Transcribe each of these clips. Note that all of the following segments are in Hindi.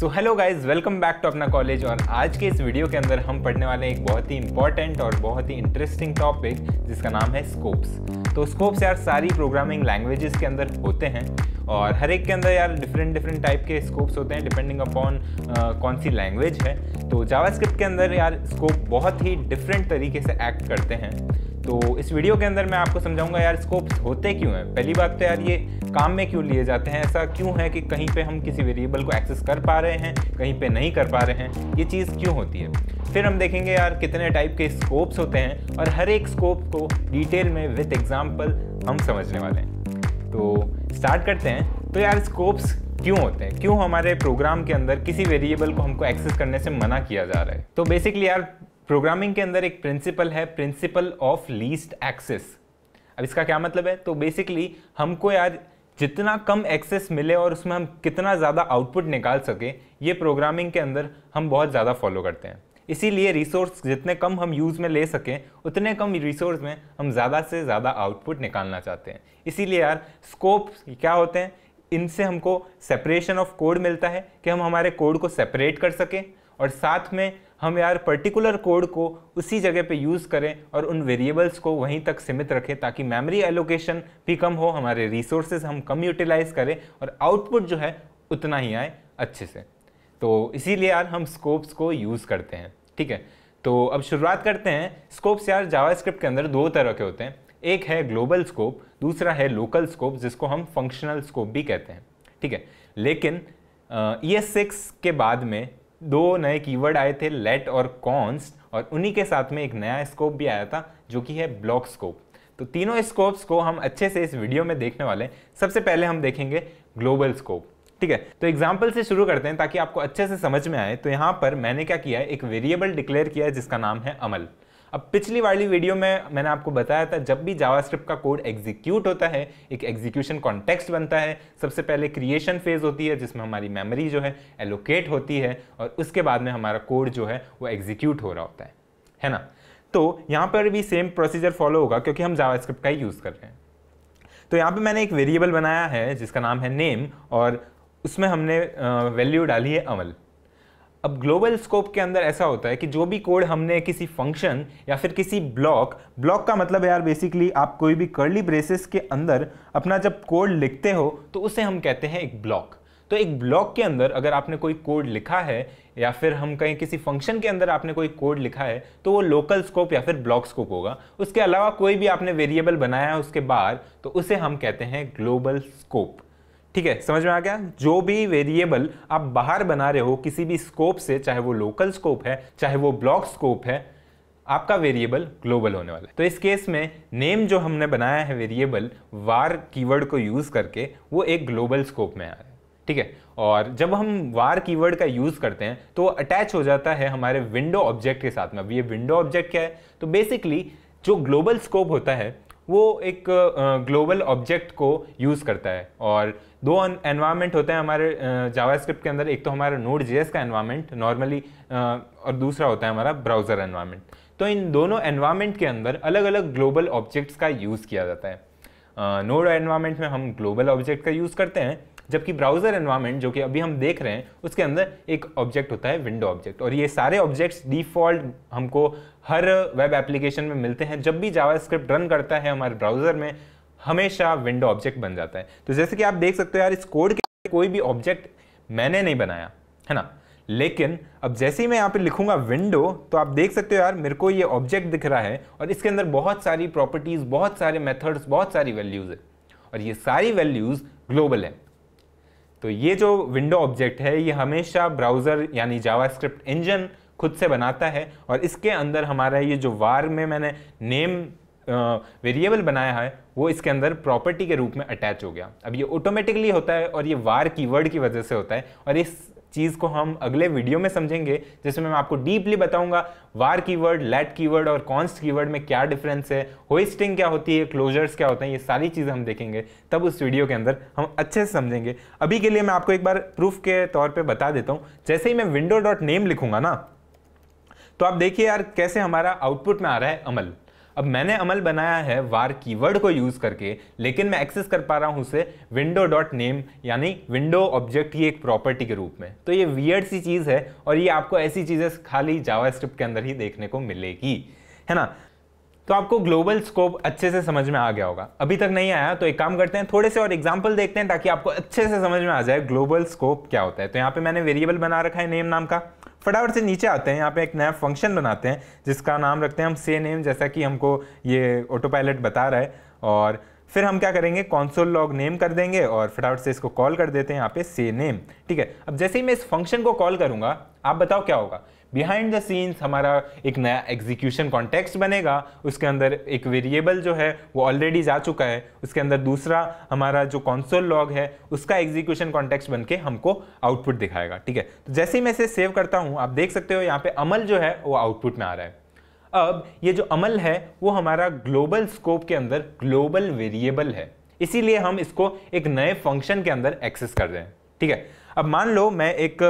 So hello guys welcome back to अपना कॉलेज और आज के इस वीडियो के अंदर हम पढ़ने वाले हैं एक बहुत ही इंपॉर्टेंट और बहुत ही इंटरेस्टिंग टॉपिक जिसका नाम है स्कोप्स तो स्कोप्स यार सारी प्रोग्रामिंग लैंग्वेजेस के अंदर होते हैं और हर एक के अंदर यार डिफरेंट डिफरेंट टाइप के स्कोप्स होते हैं डिपेंडिंग अपॉन कौन सी लैंग्वेज है तो जावास्क्रिप्ट के अंदर यार स्कोप बहुत ही डिफरेंट तरीके से एक्ट करते हैं तो इस वीडियो के अंदर मैं आपको समझाऊंगा यार स्कोप्स होते क्यों हैं पहली बात तो यार ये काम में क्यों लिए जाते हैं ऐसा क्यों है कि कहीं पे हम किसी वेरिएबल को एक्सेस कर पा रहे हैं कहीं पे नहीं कर पा रहे हैं ये चीज़ क्यों होती है फिर हम देखेंगे यार कितने टाइप के स्कोप्स होते हैं और हर एक स्कोप को डिटेल में विथ एग्जाम्पल हम समझने वाले हैं तो स्टार्ट करते हैं तो यार स्कोप्स क्यों होते हैं क्यों हमारे प्रोग्राम के अंदर किसी वेरिएबल को हमको एक्सेस करने से मना किया जा रहा है तो बेसिकली यार प्रोग्रामिंग के अंदर एक प्रिंसिपल है प्रिंसिपल ऑफ लीस्ट एक्सेस अब इसका क्या मतलब है तो बेसिकली हमको यार जितना कम एक्सेस मिले और उसमें हम कितना ज़्यादा आउटपुट निकाल सकें ये प्रोग्रामिंग के अंदर हम बहुत ज़्यादा फॉलो करते हैं इसीलिए रिसोर्स जितने कम हम यूज़ में ले सकें उतने कम रिसोर्स में हम ज़्यादा से ज़्यादा आउटपुट निकालना चाहते हैं इसीलिए यार स्कोप क्या होते हैं इनसे हमको सेपरेशन ऑफ कोड मिलता है कि हम हमारे कोड को सेपरेट कर सकें और साथ में हम यार पर्टिकुलर कोड को उसी जगह पे यूज़ करें और उन वेरिएबल्स को वहीं तक सीमित रखें ताकि मेमोरी एलोकेशन भी कम हो हमारे रिसोर्सेज हम कम यूटिलाइज करें और आउटपुट जो है उतना ही आए अच्छे से तो इसीलिए यार हम स्कोप्स को यूज़ करते हैं ठीक है तो अब शुरुआत करते हैं स्कोप्स यार जावास्क्रिप्ट के अंदर दो तरह के होते हैं एक है ग्लोबल स्कोप दूसरा है लोकल स्कोप जिसको हम फंक्शनल स्कोप भी कहते हैं ठीक है लेकिन ई एस सिक्स के बाद में दो नए कीवर्ड आए थे लेट और कॉन्स्ट और उन्हीं के साथ में एक नया स्कोप भी आया था जो कि है ब्लॉक स्कोप तो तीनों स्कोप्स को हम अच्छे से इस वीडियो में देखने वाले हैं सबसे पहले हम देखेंगे ग्लोबल स्कोप ठीक है तो एग्जाम्पल से शुरू करते हैं ताकि आपको अच्छे से समझ में आए तो यहाँ पर मैंने क्या किया है एक वेरिएबल डिक्लेयर किया है जिसका नाम है अमल अब पिछली वाली वीडियो में मैंने आपको बताया था जब भी जावास्क्रिप्ट का कोड एग्जीक्यूट होता है एक एग्जीक्यूशन कॉन्टेक्स्ट बनता है सबसे पहले क्रिएशन फेज होती है जिसमें हमारी मेमोरी जो है एलोकेट होती है और उसके बाद में हमारा कोड जो है वो एग्जीक्यूट हो रहा होता है है ना तो यहाँ पर भी सेम प्रोसीजर फॉलो होगा क्योंकि हम जावास्क्रिप्ट का ही यूज़ कर रहे हैं तो यहाँ पर मैंने एक वेरिएबल बनाया है जिसका नाम है नेम और उसमें हमने वैल्यू डाली है अमल अब ग्लोबल स्कोप के अंदर ऐसा होता है कि जो भी कोड हमने किसी फंक्शन या फिर किसी ब्लॉक ब्लॉक का मतलब यार बेसिकली आप कोई भी कर्ली ब्रेसेस के अंदर अपना जब कोड लिखते हो तो उसे हम कहते हैं एक ब्लॉक तो एक ब्लॉक के अंदर अगर आपने कोई कोड लिखा है या फिर हम कहीं किसी फंक्शन के अंदर आपने कोई कोड लिखा है तो वो लोकल स्कोप या फिर ब्लॉक स्कोप होगा उसके अलावा कोई भी आपने वेरिएबल बनाया है उसके बाहर तो उसे हम कहते हैं ग्लोबल स्कोप ठीक है समझ में आ गया जो भी वेरिएबल आप बाहर बना रहे हो किसी भी स्कोप से चाहे वो लोकल स्कोप है चाहे वो ब्लॉक स्कोप है आपका वेरिएबल ग्लोबल होने वाला है तो इस केस में नेम जो हमने बनाया है वेरिएबल वार कीवर्ड को यूज़ करके वो एक ग्लोबल स्कोप में आ रहा है ठीक है और जब हम वार कीवर्ड का यूज़ करते हैं तो वो अटैच हो जाता है हमारे विंडो ऑब्जेक्ट के साथ में अब ये विंडो ऑब्जेक्ट क्या है तो बेसिकली जो ग्लोबल स्कोप होता है वो एक ग्लोबल ऑब्जेक्ट को यूज़ करता है और दो एनवायरमेंट होते हैं हमारे जावास्क्रिप्ट के अंदर एक तो हमारा नोड जेएस का एनवायरमेंट नॉर्मली और दूसरा होता है हमारा ब्राउज़र एनवायरमेंट तो इन दोनों एनवायरमेंट के अंदर अलग अलग ग्लोबल ऑब्जेक्ट्स का यूज़ किया जाता है नोड एनवायरमेंट में हम ग्लोबल ऑब्जेक्ट का यूज़ करते हैं जबकि ब्राउज़र एनवायरमेंट जो कि अभी हम देख रहे हैं उसके अंदर एक ऑब्जेक्ट होता है विंडो ऑब्जेक्ट और ये सारे ऑब्जेक्ट्स डिफ़ॉल्ट हमको हर वेब एप्लीकेशन में मिलते हैं जब भी जावास्क्रिप्ट रन करता है हमारे ब्राउज़र में हमेशा विंडो ऑब्जेक्ट बन जाता है तो जैसे कि आप देख सकते हो यार इस कोड के कोई भी ऑब्जेक्ट मैंने नहीं बनाया है ना लेकिन अब जैसे ही मैं यहाँ पे लिखूंगा विंडो तो आप देख सकते हो यार मेरे को ये ऑब्जेक्ट दिख रहा है और इसके अंदर बहुत सारी प्रॉपर्टीज़ बहुत सारे मेथड्स बहुत सारी वैल्यूज़ है और ये सारी वैल्यूज़ ग्लोबल है तो ये जो विंडो ऑब्जेक्ट है ये हमेशा ब्राउज़र यानी जावा इंजन खुद से बनाता है और इसके अंदर हमारा ये जो वार में मैंने नेम वेरिएबल बनाया है वो इसके अंदर प्रॉपर्टी के रूप में अटैच हो गया अब ये ऑटोमेटिकली होता है और ये वार कीवर्ड की वजह से होता है और इस चीज़ को हम अगले वीडियो में समझेंगे जिसमें मैं आपको डीपली बताऊंगा वार कीवर्ड लेट कीवर्ड और कॉन्स्ट कीवर्ड में क्या डिफरेंस है होइस्टिंग क्या होती है क्लोजर्स क्या होते हैं ये सारी चीज़ें हम देखेंगे तब उस वीडियो के अंदर हम अच्छे से समझेंगे अभी के लिए मैं आपको एक बार प्रूफ के तौर पर बता देता हूँ जैसे ही मैं विंडो डॉट नेम लिखूंगा ना तो आप देखिए यार कैसे हमारा आउटपुट में आ रहा है अमल अब मैंने अमल बनाया है वार कीवर्ड को यूज़ करके लेकिन मैं एक्सेस कर पा रहा हूं उसे विंडो डॉट नेम यानी विंडो ऑब्जेक्ट की एक प्रॉपर्टी के रूप में तो ये वियर्ड सी चीज़ है और ये आपको ऐसी चीज़ें खाली जावा के अंदर ही देखने को मिलेगी है ना तो आपको ग्लोबल स्कोप अच्छे से समझ में आ गया होगा अभी तक नहीं आया तो एक काम करते हैं थोड़े से और एग्जाम्पल देखते हैं ताकि आपको अच्छे से समझ में आ जाए ग्लोबल स्कोप क्या होता है तो यहाँ पे मैंने वेरिएबल बना रखा है नेम नाम का फटाफट से नीचे आते हैं यहाँ पे एक नया फंक्शन बनाते हैं जिसका नाम रखते हैं हम से नेम जैसा कि हमको ये ऑटो पायलट बता रहा है और फिर हम क्या करेंगे कॉन्सोल लॉग नेम कर देंगे और फटाफट से इसको कॉल कर देते हैं यहाँ पे से नेम ठीक है अब जैसे ही मैं इस फंक्शन को कॉल करूँगा आप बताओ क्या होगा बिहाइंड द सीन्स हमारा एक नया एग्जीक्यूशन कॉन्टेक्स्ट बनेगा उसके अंदर एक वेरिएबल जो है वो ऑलरेडी जा चुका है उसके अंदर दूसरा हमारा जो कॉन्सोल लॉग है उसका एग्जीक्यूशन कॉन्टेक्स्ट बन के हमको आउटपुट दिखाएगा ठीक है तो जैसे ही मैं इसे सेव करता हूँ आप देख सकते हो यहाँ पे अमल जो है वो आउटपुट में आ रहा है अब ये जो अमल है वो हमारा ग्लोबल स्कोप के अंदर ग्लोबल वेरिएबल है इसीलिए हम इसको एक नए फंक्शन के अंदर एक्सेस कर रहे हैं ठीक है अब मान लो मैं एक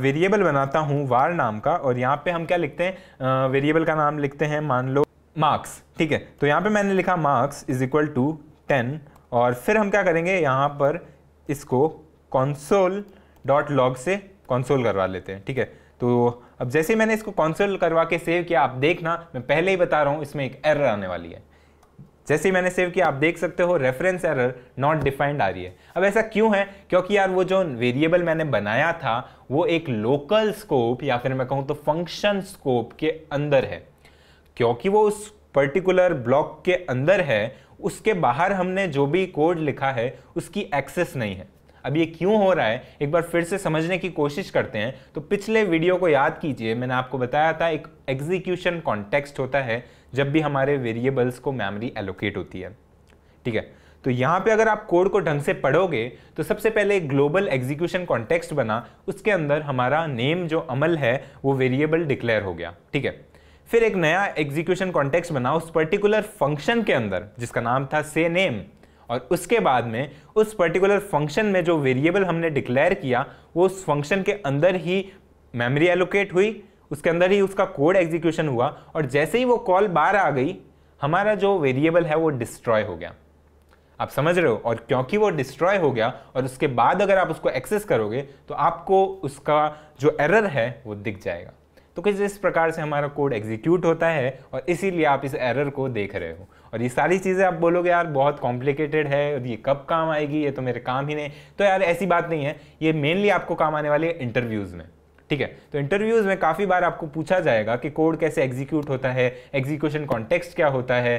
वेरिएबल बनाता हूँ वार नाम का और यहाँ पे हम क्या लिखते हैं वेरिएबल का नाम लिखते हैं मान लो मार्क्स ठीक है तो यहाँ पे मैंने लिखा marks is equal to ten और फिर हम क्या करेंगे यहाँ पर इसको कॉन्सोल डॉट लॉग से कॉन्सोल करवा लेते हैं ठीक है तो अब जैसे मैंने इसको कॉन्सोल करवा के सेव किया आप देखना मैं पहले ही बता रहा हूँ इसमें एक एरर आने वाली है जैसे ही मैंने सेव किया आप देख सकते हो रेफरेंस एरर नॉट डिफाइंड आ रही है अब ऐसा क्यों है क्योंकि यार वो जो वेरिएबल मैंने बनाया था वो एक लोकल स्कोप या फिर मैं कहूँ तो फंक्शन स्कोप के अंदर है क्योंकि वो उस पर्टिकुलर ब्लॉक के अंदर है उसके बाहर हमने जो भी कोड लिखा है उसकी एक्सेस नहीं है अब ये क्यों हो रहा है एक बार फिर से समझने की कोशिश करते हैं तो पिछले वीडियो को याद कीजिए मैंने आपको बताया था एक एग्जीक्यूशन कॉन्टेक्स्ट होता है जब भी हमारे वेरिएबल्स को मेमोरी एलोकेट होती है ठीक है तो यहां पे अगर आप कोड को ढंग से पढ़ोगे तो सबसे पहले एक ग्लोबल एग्जीक्यूशन कॉन्टेक्स्ट बना उसके अंदर हमारा नेम जो अमल है वो वेरिएबल डिक्लेयर हो गया ठीक है फिर एक नया एग्जीक्यूशन कॉन्टेक्स्ट बना उस पर्टिकुलर फंक्शन के अंदर जिसका नाम था से नेम और उसके बाद में उस पर्टिकुलर फंक्शन में जो वेरिएबल हमने डिक्लेयर किया वो उस फंक्शन के अंदर ही मेमोरी एलोकेट हुई उसके अंदर ही उसका कोड एग्जीक्यूशन हुआ और जैसे ही वो कॉल बाहर आ गई हमारा जो वेरिएबल है वो डिस्ट्रॉय हो गया आप समझ रहे हो और क्योंकि वो डिस्ट्रॉय हो गया और उसके बाद अगर आप उसको एक्सेस करोगे तो आपको उसका जो एरर है वो दिख जाएगा तो कुछ इस प्रकार से हमारा कोड एग्जीक्यूट होता है और इसीलिए आप इस एरर को देख रहे हो और ये सारी चीज़ें आप बोलोगे यार बहुत कॉम्प्लिकेटेड है और ये कब काम आएगी ये तो मेरे काम ही नहीं तो यार ऐसी बात नहीं है ये मेनली आपको काम आने वाली है इंटरव्यूज़ में ठीक है तो इंटरव्यूज में काफ़ी बार आपको पूछा जाएगा कि कोड कैसे एग्जीक्यूट होता है एग्जीक्यूशन कॉन्टेक्स्ट क्या होता है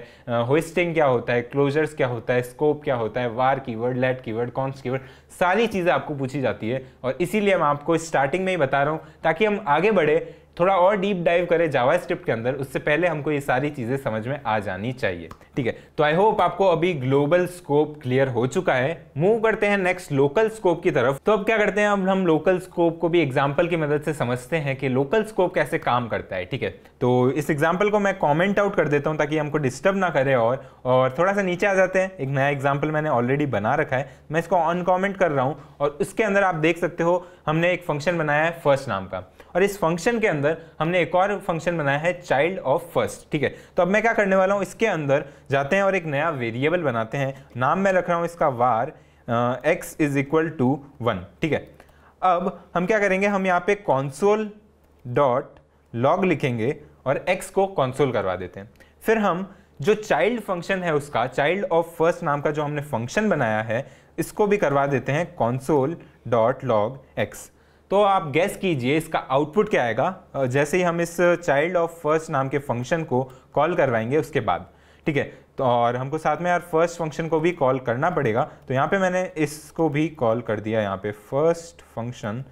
होस्टिंग क्या होता है क्लोजर्स क्या होता है स्कोप क्या होता है var keyword let keyword const keyword सारी चीज़ें आपको पूछी जाती है और इसीलिए मैं आपको स्टार्टिंग में ही बता रहा हूं ताकि हम आगे बढ़े थोड़ा और डीप डाइव करें जावा के अंदर उससे पहले हमको ये सारी चीज़ें समझ में आ जानी चाहिए ठीक है तो आई होप आपको अभी ग्लोबल स्कोप क्लियर हो चुका है मूव करते हैं नेक्स्ट लोकल स्कोप की तरफ तो अब क्या करते हैं अब हम लोकल स्कोप को भी एग्जाम्पल की मदद से समझते हैं कि लोकल स्कोप कैसे काम करता है ठीक है तो इस एग्जाम्पल को मैं कॉमेंट आउट कर देता हूँ ताकि हमको डिस्टर्ब ना करे और और थोड़ा सा नीचे आ जाते हैं एक नया एग्जाम्पल मैंने ऑलरेडी बना रखा है मैं इसको अनकॉमेंट कर रहा हूँ और उसके अंदर आप देख सकते हो हमने एक फंक्शन बनाया है फर्स्ट नाम का और इस फंक्शन के अंदर हमने एक और फंक्शन बनाया है चाइल्ड ऑफ फर्स्ट ठीक है तो अब मैं क्या करने वाला हूँ इसके अंदर जाते हैं और एक नया वेरिएबल बनाते हैं नाम मैं रख रहा हूँ इसका var x is equal to one ठीक है अब हम क्या करेंगे हम यहाँ पे कॉन्सोल डॉट लॉग लिखेंगे और एक्स को कॉन्सोल करवा देते हैं फिर हम जो चाइल्ड फंक्शन है उसका चाइल्ड ऑफ फर्स्ट नाम का जो हमने फंक्शन बनाया है इसको भी करवा देते हैं कॉन्सोल डॉट लॉग एक्स तो आप गैस कीजिए इसका आउटपुट क्या आएगा जैसे ही हम इस चाइल्ड ऑफ फर्स्ट नाम के फंक्शन को कॉल करवाएंगे उसके बाद ठीक है तो और हमको साथ में यार फर्स्ट फंक्शन को भी कॉल करना पड़ेगा तो यहाँ पे मैंने इसको भी कॉल कर दिया यहाँ पे फर्स्ट फंक्शन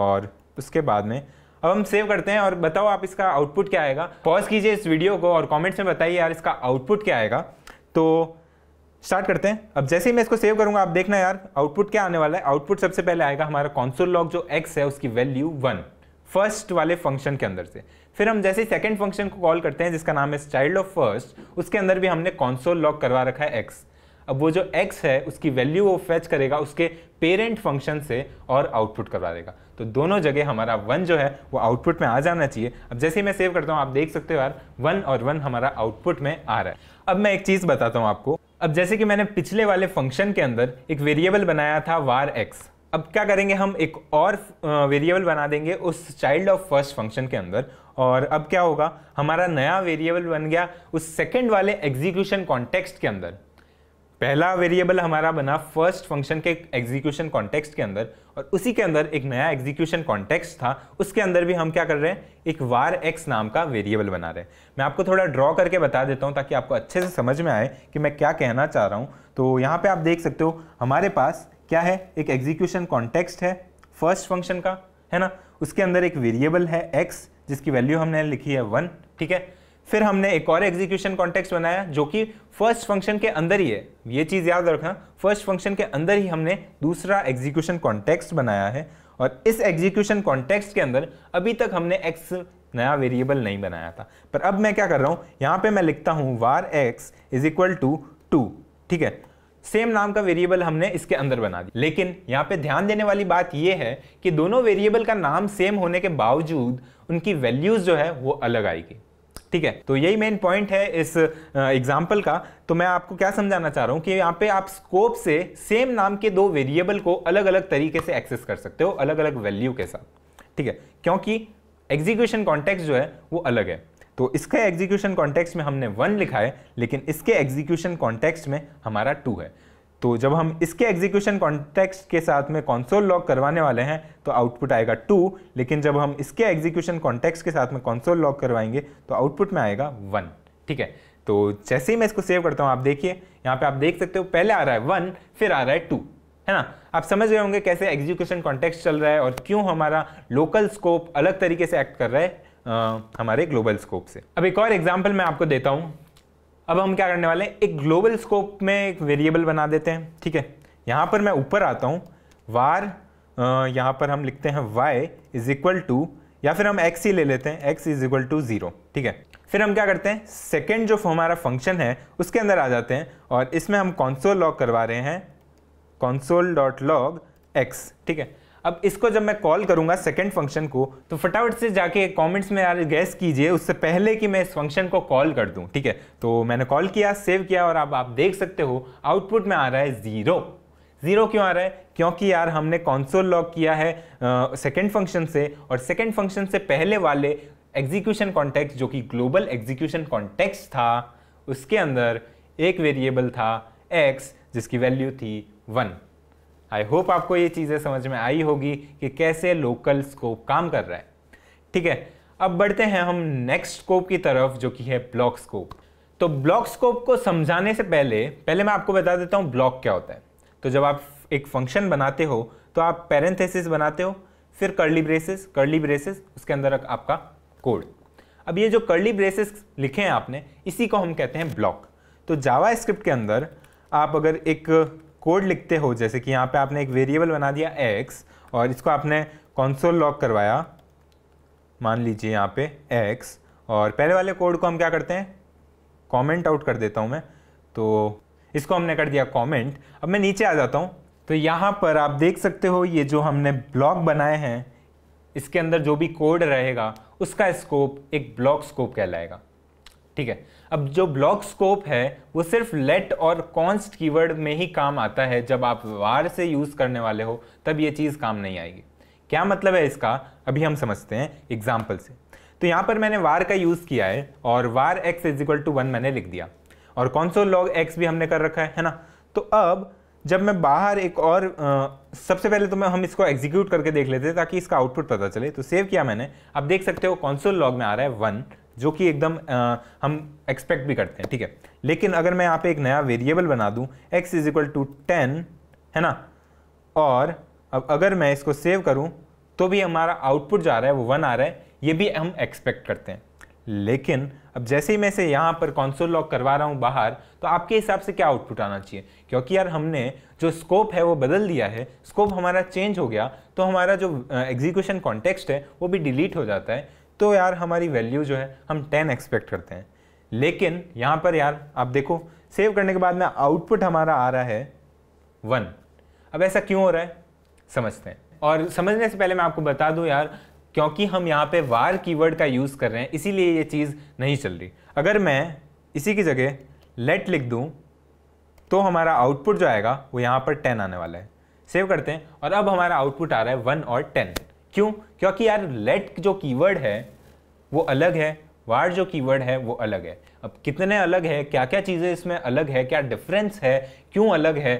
और उसके बाद में अब हम सेव करते हैं और बताओ आप इसका आउटपुट क्या आएगा पॉज कीजिए इस वीडियो को और कॉमेंट्स में बताइए यार इसका आउटपुट क्या आएगा तो स्टार्ट करते हैं अब जैसे ही मैं इसको सेव करूंगा आप देखना यार आउटपुट क्या आने वाला है आउटपुट सबसे पहले आएगा हमारा कॉन्सोल लॉग जो एक्स है उसकी वैल्यू वन फर्स्ट वाले फंक्शन के अंदर से फिर हम जैसे सेकंड फंक्शन को कॉल करते हैं जिसका नाम है चाइल्ड ऑफ फर्स्ट उसके अंदर भी हमने कॉन्सोल लॉक करवा रखा है एक्स अब वो जो एक्स है उसकी वैल्यू वो फैच करेगा उसके पेरेंट फंक्शन से और आउटपुट करवा देगा तो दोनों जगह हमारा वन जो है वो आउटपुट में आ जाना चाहिए अब जैसे मैं सेव करता हूँ आप देख सकते हो यार वन और वन हमारा आउटपुट में आ रहा है अब मैं एक चीज़ बताता हूँ आपको अब जैसे कि मैंने पिछले वाले फंक्शन के अंदर एक वेरिएबल बनाया था वार एक्स अब क्या करेंगे हम एक और वेरिएबल बना देंगे उस चाइल्ड ऑफ फर्स्ट फंक्शन के अंदर और अब क्या होगा हमारा नया वेरिएबल बन गया उस सेकंड वाले एग्जीक्यूशन कॉन्टेक्स्ट के अंदर पहला वेरिएबल हमारा बना फर्स्ट फंक्शन के एग्जीक्यूशन कॉन्टेक्स्ट के अंदर और उसी के अंदर एक नया एग्जीक्यूशन कॉन्टेक्स्ट था उसके अंदर भी हम क्या कर रहे हैं एक वार एक्स नाम का वेरिएबल बना रहे हैं मैं आपको थोड़ा ड्रॉ करके बता देता हूं ताकि आपको अच्छे से समझ में आए कि मैं क्या कहना चाह रहा हूँ तो यहाँ पर आप देख सकते हो हमारे पास क्या है एक एग्जीक्यूशन कॉन्टेक्स्ट है फर्स्ट फंक्शन का है ना उसके अंदर एक वेरिएबल है एक्स जिसकी वैल्यू हमने लिखी है वन ठीक है फिर हमने एक और एग्जीक्यूशन कॉन्टेक्स्ट बनाया जो कि फर्स्ट फंक्शन के अंदर ही है ये चीज़ याद रखना फर्स्ट फंक्शन के अंदर ही हमने दूसरा एग्जीक्यूशन कॉन्टेक्स्ट बनाया है और इस एग्जीक्यूशन कॉन्टेक्स्ट के अंदर अभी तक हमने एक्स नया वेरिएबल नहीं बनाया था पर अब मैं क्या कर रहा हूँ यहाँ पे मैं लिखता हूँ var x is equal to two ठीक है सेम नाम का वेरिएबल हमने इसके अंदर बना दिया लेकिन यहाँ पे ध्यान देने वाली बात यह है कि दोनों वेरिएबल का नाम सेम होने के बावजूद उनकी वैल्यूज जो है वो अलग आएगी ठीक है तो यही मेन पॉइंट है इस एग्जाम्पल का तो मैं आपको क्या समझाना चाह रहा हूँ कि यहाँ पे आप स्कोप से सेम नाम के दो वेरिएबल को अलग अलग तरीके से एक्सेस कर सकते हो अलग अलग वैल्यू के साथ ठीक है क्योंकि एग्जीक्यूशन कॉन्टेक्स्ट जो है वो अलग है तो इसके एग्जीक्यूशन कॉन्टेक्स्ट में हमने वन लिखा है लेकिन इसके एग्जीक्यूशन कॉन्टेक्स्ट में हमारा टू है तो जब हम इसके एग्जीक्यूशन कॉन्टेक्स्ट के साथ में कॉन्सोल लॉग करवाने वाले हैं तो आउटपुट आएगा टू लेकिन जब हम इसके एग्जीक्यूशन कॉन्टेक्स्ट के साथ में कॉन्सोल लॉग करवाएंगे तो आउटपुट में आएगा वन ठीक है तो जैसे ही मैं इसको सेव करता हूं आप देखिए यहां पे आप देख सकते हो पहले आ रहा है वन फिर आ रहा है टू है ना आप समझ रहे होंगे कैसे एग्जीक्यूशन कॉन्टेक्स्ट चल रहा है और क्यों हमारा लोकल स्कोप अलग तरीके से एक्ट कर रहा है आ, हमारे ग्लोबल स्कोप से अब एक और एग्जाम्पल मैं आपको देता हूँ अब हम क्या करने वाले हैं एक ग्लोबल स्कोप में एक वेरिएबल बना देते हैं ठीक है यहाँ पर मैं ऊपर आता हूँ वार यहाँ पर हम लिखते हैं वाई इज इक्वल टू या फिर हम एक्स ही ले लेते हैं x is equal to zero ठीक है फिर हम क्या करते हैं सेकेंड जो हमारा फंक्शन है उसके अंदर आ जाते हैं और इसमें हम कॉन्सोल लॉग करवा रहे हैं कॉन्सोल डॉट लॉग एक्स ठीक है अब इसको जब मैं कॉल करूंगा सेकेंड फंक्शन को तो फटाफट से जाके कमेंट्स में यार गैस कीजिए उससे पहले कि मैं इस फंक्शन को कॉल कर दूं ठीक है तो मैंने कॉल किया सेव किया और अब आप देख सकते हो आउटपुट में आ रहा है ज़ीरो ज़ीरो क्यों आ रहा है क्योंकि यार हमने कॉन्सोल लॉग किया है सेकेंड uh, फंक्शन से और सेकेंड फंक्शन से पहले वाले एग्जीक्यूशन कॉन्टेक्ट जो कि ग्लोबल एग्जीक्यूशन कॉन्टेक्ट था उसके अंदर एक वेरिएबल था एक्स जिसकी वैल्यू थी वन आई होप आपको ये चीज़ें समझ में आई होगी कि कैसे लोकल स्कोप काम कर रहा है ठीक है अब बढ़ते हैं हम नेक्स्ट स्कोप की तरफ जो कि है ब्लॉक स्कोप तो ब्लॉक स्कोप को समझाने से पहले पहले मैं आपको बता देता हूँ ब्लॉक क्या होता है तो जब आप एक फंक्शन बनाते हो तो आप पेरेंथेसिस बनाते हो फिर कर्ली ब्रेसेस कर्ली ब्रेसेस उसके अंदर आपका कोड अब ये जो कर्ली ब्रेसेस लिखे हैं आपने इसी को हम कहते हैं ब्लॉक तो जावा स्क्रिप्ट के अंदर आप अगर एक कोड लिखते हो जैसे कि यहाँ पे आपने एक वेरिएबल बना दिया x और इसको आपने कंसोल लॉक करवाया मान लीजिए यहाँ पे x और पहले वाले कोड को हम क्या करते हैं कमेंट आउट कर देता हूँ मैं तो इसको हमने कर दिया कमेंट अब मैं नीचे आ जाता हूँ तो यहाँ पर आप देख सकते हो ये जो हमने ब्लॉक बनाए हैं इसके अंदर जो भी कोड रहेगा उसका स्कोप एक ब्लॉक स्कोप कहलाएगा ठीक है अब जो ब्लॉक स्कोप है वो सिर्फ लेट और कॉन्स्ट कीवर्ड में ही काम आता है जब आप वार से यूज़ करने वाले हो तब ये चीज़ काम नहीं आएगी क्या मतलब है इसका अभी हम समझते हैं एग्जाम्पल से तो यहाँ पर मैंने वार का यूज़ किया है और var x is equal to one मैंने लिख दिया और कॉन्सोल लॉग एक्स भी हमने कर रखा है है ना तो अब जब मैं बाहर एक और आ, सबसे पहले तो मैं हम इसको एग्जीक्यूट करके देख लेते हैं ताकि इसका आउटपुट पता चले तो सेव किया मैंने अब देख सकते हो कॉन्सोल लॉग में आ रहा है वन जो कि एकदम आ, हम एक्सपेक्ट भी करते हैं ठीक है लेकिन अगर मैं यहाँ पे एक नया वेरिएबल बना दूँ x is equal to ten है ना और अब अगर मैं इसको सेव करूँ तो भी हमारा आउटपुट जा रहा है वो वन आ रहा है ये भी हम एक्सपेक्ट करते हैं लेकिन अब जैसे ही मैं से यहाँ पर कॉन्सोल लॉक करवा रहा हूँ बाहर तो आपके हिसाब से क्या आउटपुट आना चाहिए क्योंकि यार हमने जो स्कोप है वो बदल दिया है स्कोप हमारा चेंज हो गया तो हमारा जो एग्जीक्यूशन कॉन्टेक्स्ट है वो भी डिलीट हो जाता है तो यार हमारी वैल्यू जो है हम टेन एक्सपेक्ट करते हैं लेकिन यहाँ पर यार आप देखो सेव करने के बाद में आउटपुट हमारा आ रहा है वन अब ऐसा क्यों हो रहा है समझते हैं और समझने से पहले मैं आपको बता दूं यार क्योंकि हम यहाँ पे वार कीवर्ड का यूज़ कर रहे हैं इसीलिए ये चीज़ नहीं चल रही अगर मैं इसी की जगह लेट लिख दूँ तो हमारा आउटपुट जो आएगा वो यहाँ पर टेन आने वाला है सेव करते हैं और अब हमारा आउटपुट आ रहा है वन और टेन क्यों क्योंकि यार लेट जो कीवर्ड है वो अलग है वार जो कीवर्ड है वो अलग है अब कितने अलग है क्या क्या चीज़ें इसमें अलग है क्या डिफरेंस है क्यों अलग है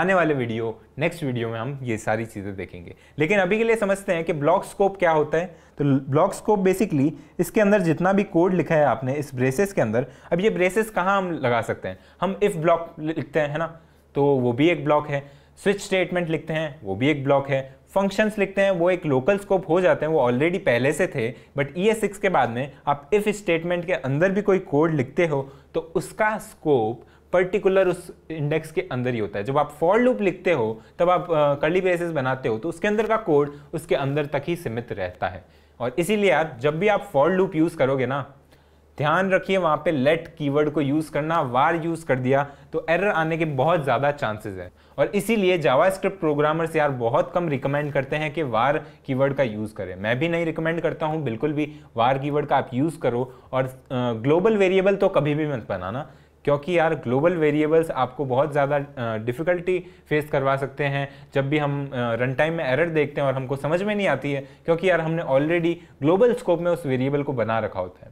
आने वाले वीडियो नेक्स्ट वीडियो में हम ये सारी चीज़ें देखेंगे लेकिन अभी के लिए समझते हैं कि ब्लॉक स्कोप क्या होता है तो ब्लॉक स्कोप बेसिकली इसके अंदर जितना भी कोड लिखा है आपने इस ब्रेसेस के अंदर अब ये ब्रेसेस कहाँ हम लगा सकते हैं हम इफ़ ब्लॉक लिखते हैं है ना तो वो भी एक ब्लॉक है स्विच स्टेटमेंट लिखते हैं वो भी एक ब्लॉक है फंक्शंस लिखते हैं वो एक लोकल स्कोप हो जाते हैं वो ऑलरेडी पहले से थे बट ई एस के बाद में आप इफ स्टेटमेंट के अंदर भी कोई कोड लिखते हो तो उसका स्कोप पर्टिकुलर उस इंडेक्स के अंदर ही होता है जब आप फॉर लूप लिखते हो तब आप कड़ी बेसिस बनाते हो तो उसके अंदर का कोड उसके अंदर तक ही सीमित रहता है और इसीलिए आप जब भी आप फॉर लूप यूज़ करोगे ना ध्यान रखिए वहां पे लेट कीवर्ड को यूज करना वार यूज कर दिया तो एरर आने के बहुत ज्यादा चांसेस है और इसीलिए जावास्क्रिप्ट प्रोग्रामर्स यार बहुत कम रिकमेंड करते हैं कि वार कीवर्ड का यूज करें मैं भी नहीं रिकमेंड करता हूं बिल्कुल भी वार कीवर्ड का आप यूज करो और ग्लोबल वेरिएबल तो कभी भी मत बनाना क्योंकि यार ग्लोबल वेरिएबल्स आपको बहुत ज़्यादा डिफ़िकल्टी फेस करवा सकते हैं जब भी हम रन टाइम में एरर देखते हैं और हमको समझ में नहीं आती है क्योंकि यार हमने ऑलरेडी ग्लोबल स्कोप में उस वेरिएबल को बना रखा होता है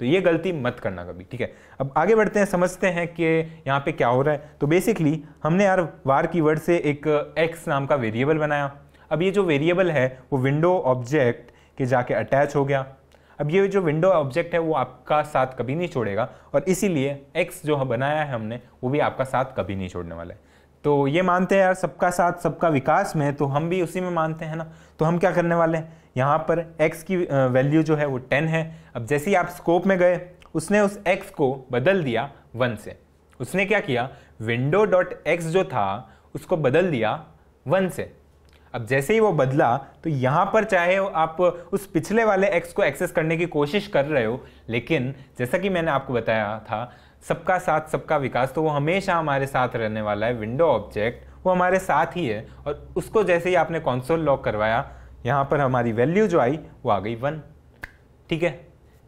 तो ये गलती मत करना कभी ठीक है अब आगे बढ़ते हैं समझते हैं कि यहाँ पे क्या हो रहा है तो बेसिकली हमने यार वार की वर्ड से एक एक्स नाम का वेरिएबल बनाया अब ये जो वेरिएबल है वो विंडो ऑब्जेक्ट के जाके अटैच हो गया अब ये जो विंडो ऑब्जेक्ट है वो आपका साथ कभी नहीं छोड़ेगा और इसीलिए एक्स जो बनाया है हमने वो भी आपका साथ कभी नहीं छोड़ने वाला है तो ये मानते हैं यार सबका साथ सबका विकास में तो हम भी उसी में मानते हैं ना तो हम क्या करने वाले हैं यहाँ पर x की वैल्यू जो है वो 10 है अब जैसे ही आप स्कोप में गए उसने उस x को बदल दिया वन से उसने क्या किया विंडो डॉट एक्स जो था उसको बदल दिया वन से अब जैसे ही वो बदला तो यहाँ पर चाहे आप उस पिछले वाले x को एक्सेस करने की कोशिश कर रहे हो लेकिन जैसा कि मैंने आपको बताया था सबका साथ सबका विकास तो वो हमेशा हमारे साथ रहने वाला है विंडो ऑब्जेक्ट वो हमारे साथ ही है और उसको जैसे ही आपने कॉन्सोल लॉक करवाया यहाँ पर हमारी वैल्यू जो आई वो आ गई वन ठीक है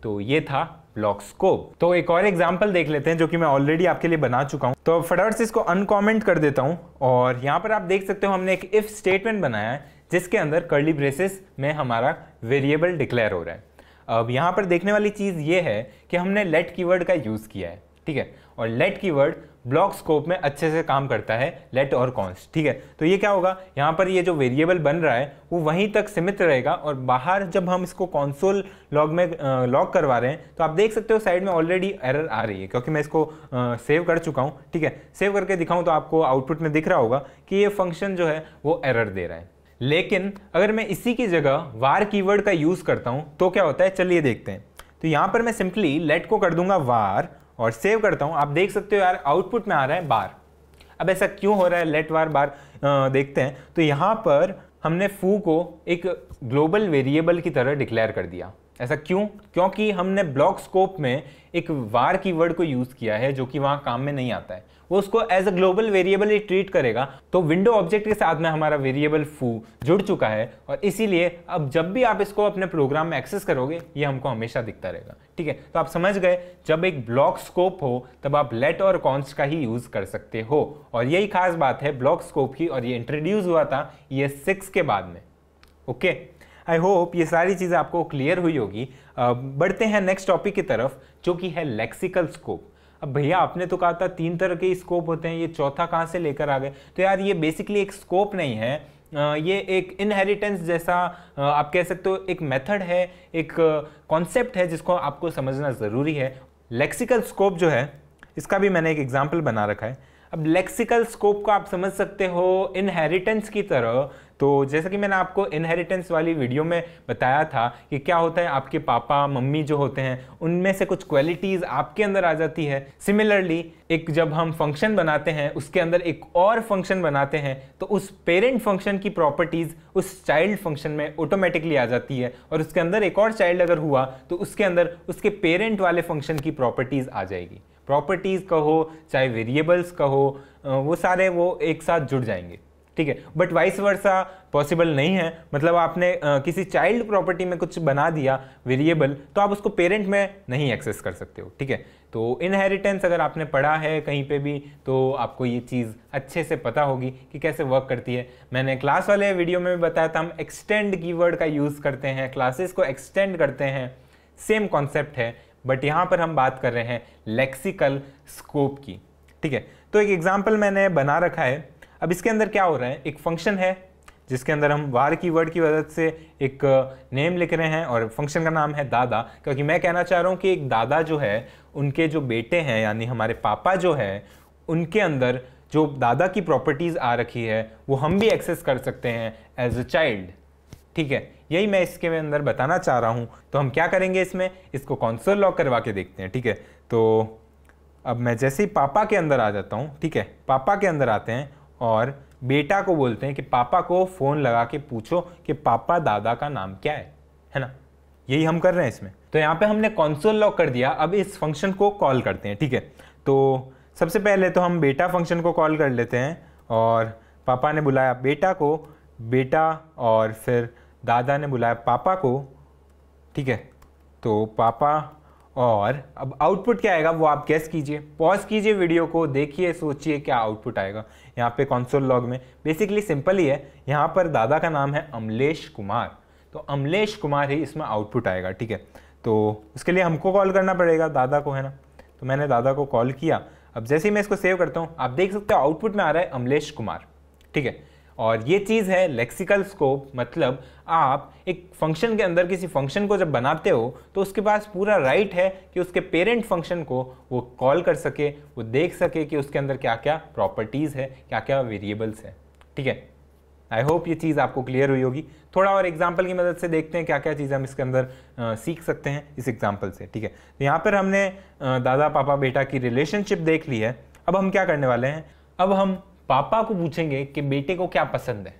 तो ये था ब्लॉक स्कोप तो एक और एग्जाम्पल देख लेते हैं जो कि मैं ऑलरेडी आपके लिए बना चुका हूँ तो फटाफट से इसको अनकॉमेंट कर देता हूँ और यहाँ पर आप देख सकते हो हमने एक इफ स्टेटमेंट बनाया है जिसके अंदर कर्ली ब्रेसेस में हमारा वेरिएबल डिक्लेयर हो रहा है अब यहाँ पर देखने वाली चीज़ ये है कि हमने लेट कीवर्ड का यूज़ किया है ठीक है और लेट की वर्ड ब्लॉक स्कोप में अच्छे से काम करता है लेट और कॉन्स ठीक है तो ये क्या होगा यहाँ पर ये जो वेरिएबल बन रहा है वो वहीं तक सीमित रहेगा और बाहर जब हम इसको कॉन्सोल लॉग में लॉग करवा रहे हैं तो आप देख सकते हो साइड में ऑलरेडी एरर आ रही है क्योंकि मैं इसको आ, सेव कर चुका हूँ ठीक है सेव करके दिखाऊँ तो आपको आउटपुट में दिख रहा होगा कि ये फंक्शन जो है वो एरर दे रहा है लेकिन अगर मैं इसी की जगह वार की का यूज़ करता हूँ तो क्या होता है चलिए देखते हैं तो यहाँ पर मैं सिंपली लेट को कर दूंगा वार और सेव करता हूँ आप देख सकते हो यार आउटपुट में आ रहा है बार अब ऐसा क्यों हो रहा है लेट वार बार देखते हैं तो यहाँ पर हमने फू को एक ग्लोबल वेरिएबल की तरह डिक्लेयर कर दिया ऐसा क्यों क्योंकि हमने ब्लॉक स्कोप में एक वार की वर्ड को यूज़ किया है जो कि वहां काम में नहीं आता है वो उसको एज अ ग्लोबल वेरिएबल ही ट्रीट करेगा तो विंडो ऑब्जेक्ट के साथ में हमारा वेरिएबल फू जुड़ चुका है और इसीलिए अब जब भी आप इसको अपने प्रोग्राम में एक्सेस करोगे ये हमको हमेशा दिखता रहेगा ठीक है तो आप समझ गए जब एक ब्लॉक स्कोप हो तब आप लेट और कॉन्स्ट का ही यूज़ कर सकते हो और यही खास बात है ब्लॉक स्कोप की और ये इंट्रोड्यूस हुआ था ये सिक्स के बाद में ओके okay? आई होप ये सारी चीज़ें आपको क्लियर हुई होगी बढ़ते हैं नेक्स्ट टॉपिक की तरफ जो कि है लेक्सिकल स्कोप अब भैया आपने तो कहा था तीन तरह के स्कोप होते हैं ये चौथा कहाँ से लेकर आ गए तो यार ये बेसिकली एक स्कोप नहीं है ये एक इनहेरिटेंस जैसा आप कह सकते हो एक मेथड है एक कॉन्सेप्ट है जिसको आपको समझना ज़रूरी है लेक्सिकल स्कोप जो है इसका भी मैंने एक एग्जाम्पल बना रखा है अब लेक्सिकल स्कोप को आप समझ सकते हो इनहेरिटेंस की तरह तो जैसा कि मैंने आपको इनहेरिटेंस वाली वीडियो में बताया था कि क्या होता है आपके पापा मम्मी जो होते हैं उनमें से कुछ क्वालिटीज़ आपके अंदर आ जाती है सिमिलरली एक जब हम फंक्शन बनाते हैं उसके अंदर एक और फंक्शन बनाते हैं तो उस पेरेंट फंक्शन की प्रॉपर्टीज़ उस चाइल्ड फंक्शन में ऑटोमेटिकली आ जाती है और उसके अंदर एक और चाइल्ड अगर हुआ तो उसके अंदर उसके पेरेंट वाले फंक्शन की प्रॉपर्टीज़ आ जाएगी प्रॉपर्टीज़ कहो चाहे वेरिएबल्स कहो वो सारे वो एक साथ जुड़ जाएंगे ठीक है बट वाइस वर्सा पॉसिबल नहीं है मतलब आपने आ, किसी चाइल्ड प्रॉपर्टी में कुछ बना दिया वेरिएबल तो आप उसको पेरेंट में नहीं एक्सेस कर सकते हो ठीक है तो इनहेरिटेंस अगर आपने पढ़ा है कहीं पे भी तो आपको ये चीज़ अच्छे से पता होगी कि कैसे वर्क करती है मैंने क्लास वाले वीडियो में भी बताया था हम एक्सटेंड कीवर्ड का यूज़ करते हैं क्लासेस को एक्सटेंड करते हैं सेम कॉन्सेप्ट है बट यहाँ पर हम बात कर रहे हैं लेक्सिकल स्कोप की ठीक है तो एक एग्जाम्पल मैंने बना रखा है अब इसके अंदर क्या हो रहा है एक फंक्शन है जिसके अंदर हम वार की वर्ड की मदद से एक नेम लिख रहे हैं और फंक्शन का नाम है दादा क्योंकि मैं कहना चाह रहा हूँ कि एक दादा जो है उनके जो बेटे हैं यानी हमारे पापा जो है उनके अंदर जो दादा की प्रॉपर्टीज़ आ रखी है वो हम भी एक्सेस कर सकते हैं एज अ चाइल्ड ठीक है यही मैं इसके अंदर बताना चाह रहा हूँ तो हम क्या करेंगे इसमें इसको कौनसल लॉक करवा के देखते हैं ठीक है तो अब मैं जैसे ही पापा के अंदर आ जाता हूँ ठीक है पापा के अंदर आते हैं और बेटा को बोलते हैं कि पापा को फ़ोन लगा के पूछो कि पापा दादा का नाम क्या है है ना यही हम कर रहे हैं इसमें तो यहाँ पे हमने कॉन्सोल लॉक कर दिया अब इस फंक्शन को कॉल करते हैं ठीक है तो सबसे पहले तो हम बेटा फंक्शन को कॉल कर लेते हैं और पापा ने बुलाया बेटा को बेटा और फिर दादा ने बुलाया पापा को ठीक है तो पापा और अब आउटपुट क्या आएगा वो आप गेस कीजिए पॉज कीजिए वीडियो को देखिए सोचिए क्या आउटपुट आएगा यहाँ पे कॉन्सोल लॉग में बेसिकली सिंपल ही है यहाँ पर दादा का नाम है अमलेश कुमार तो अमलेश कुमार ही इसमें आउटपुट आएगा ठीक है तो उसके लिए हमको कॉल करना पड़ेगा दादा को है ना तो मैंने दादा को कॉल किया अब जैसे ही मैं इसको सेव करता हूँ आप देख सकते हो आउटपुट में आ रहा है अमलेश कुमार ठीक है और ये चीज़ है लेक्सिकल स्कोप मतलब आप एक फंक्शन के अंदर किसी फंक्शन को जब बनाते हो तो उसके पास पूरा राइट है कि उसके पेरेंट फंक्शन को वो कॉल कर सके वो देख सके कि उसके अंदर क्या क्या प्रॉपर्टीज़ है क्या क्या वेरिएबल्स है ठीक है आई होप ये चीज़ आपको क्लियर हुई होगी थोड़ा और एग्जाम्पल की मदद से देखते हैं क्या क्या चीज़ हम इसके अंदर आ, सीख सकते हैं इस एग्जाम्पल से ठीक है तो यहाँ पर हमने आ, दादा पापा बेटा की रिलेशनशिप देख ली है अब हम क्या करने वाले हैं अब हम पापा को पूछेंगे कि बेटे को क्या पसंद है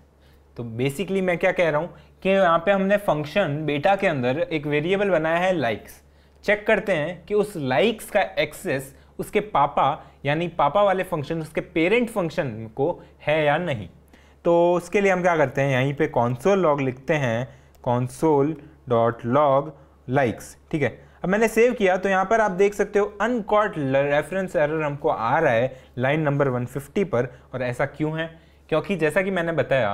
तो बेसिकली मैं क्या कह रहा हूँ कि यहाँ पे हमने फंक्शन बेटा के अंदर एक वेरिएबल बनाया है लाइक्स चेक करते हैं कि उस लाइक्स का एक्सेस उसके पापा यानी पापा वाले फंक्शन उसके पेरेंट फंक्शन को है या नहीं तो उसके लिए हम क्या करते हैं यहीं पे कॉन्सोल लॉग लिखते हैं कॉन्सोल डॉट लॉग लाइक्स ठीक है अब मैंने सेव किया तो यहाँ पर आप देख सकते हो अनकॉट रेफरेंस एरर हमको आ रहा है लाइन नंबर 150 पर और ऐसा क्यों है क्योंकि जैसा कि मैंने बताया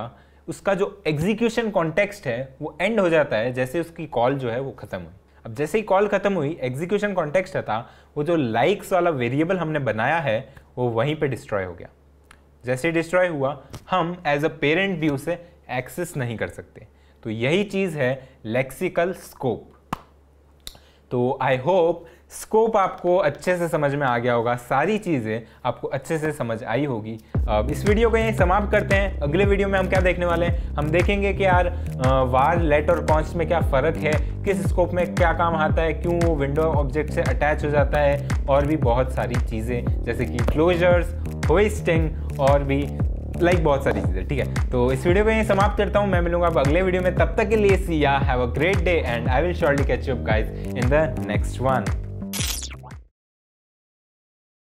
उसका जो एग्जीक्यूशन कॉन्टेक्स्ट है वो एंड हो जाता है जैसे उसकी कॉल जो है वो खत्म हुई अब जैसे ही कॉल खत्म हुई एग्जीक्यूशन कॉन्टेक्स्ट था वो जो लाइक्स वाला वेरिएबल हमने बनाया है वो वहीं पर डिस्ट्रॉय हो गया जैसे डिस्ट्रॉय हुआ हम एज अ पेरेंट भी उसे एक्सेस नहीं कर सकते तो यही चीज़ है लेक्सिकल स्कोप तो आई होप स्कोप आपको अच्छे से समझ में आ गया होगा सारी चीज़ें आपको अच्छे से समझ आई होगी अब इस वीडियो को यहीं समाप्त करते हैं अगले वीडियो में हम क्या देखने वाले हैं हम देखेंगे कि यार वार लेट और कॉन्स में क्या फ़र्क है किस स्कोप में क्या काम आता है क्यों वो विंडो ऑब्जेक्ट से अटैच हो जाता है और भी बहुत सारी चीज़ें जैसे कि क्लोजर्स होइस्टिंग और भी लाइक बहुत सारी चीज़ें ठीक है तो इस वीडियो में समाप्त करता हूं मैं मिलूंगा अब अगले वीडियो में तब तक के लिए see ya have a great day and I will shortly catch you up guys in the next one